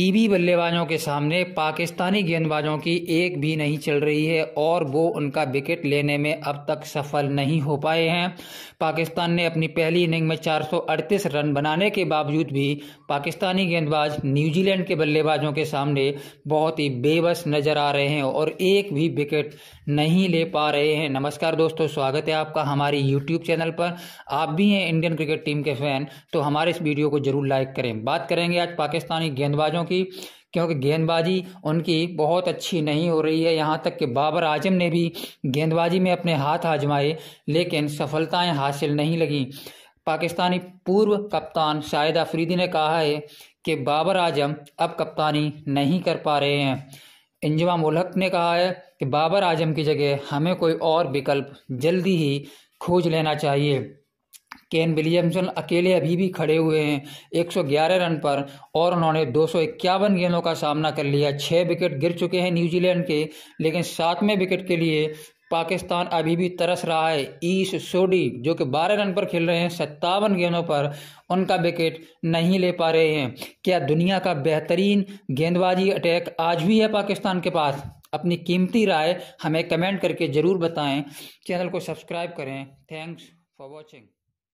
kiwi बल्लेबाजों के सामने पाकिस्तानी गेंदबाजों की एक भी नहीं चल रही है और वो उनका विकेट लेने में अब तक सफल नहीं हो पाए हैं पाकिस्तान ने अपनी पहली इनिंग में 438 रन बनाने के बावजूद भी पाकिस्तानी गेंदबाज न्यूजीलैंड के बल्लेबाजों के सामने बहुत ही बेबस नज़र आ रहे हैं और एक भी विकेट नहीं ले पा रहे हैं नमस्कार दोस्तों स्वागत है आपका हमारी यूट्यूब चैनल पर आप भी हैं इंडियन क्रिकेट टीम के फैन तो हमारे इस वीडियो को जरूर लाइक करें बात करेंगे आज पाकिस्तानी गेंदबाजों क्योंकि क्योंकि गेंदबाजी उनकी बहुत अच्छी नहीं हो रही है यहाँ तक कि बाबर आजम ने भी गेंदबाजी में अपने हाथ आजमाए लेकिन सफलताएं हासिल नहीं लगीं पाकिस्तानी पूर्व कप्तान शाहिद अफरीदी ने कहा है कि बाबर आजम अब कप्तानी नहीं कर पा रहे हैं इंजमा मुलहक ने कहा है कि बाबर आजम की जगह हमें कोई और विकल्प जल्दी ही खोज लेना चाहिए केन विलियमसन अकेले अभी भी खड़े हुए हैं 111 रन पर और उन्होंने दो गेंदों का सामना कर लिया छः विकेट गिर चुके हैं न्यूजीलैंड के लेकिन सातवें विकेट के लिए पाकिस्तान अभी भी तरस रहा है ईश सोडी जो कि 12 रन पर खेल रहे हैं सत्तावन गेंदों पर उनका विकेट नहीं ले पा रहे हैं क्या दुनिया का बेहतरीन गेंदबाजी अटैक आज भी है पाकिस्तान के पास अपनी कीमती राय हमें कमेंट करके ज़रूर बताएं चैनल को सब्सक्राइब करें थैंक्स फॉर वॉचिंग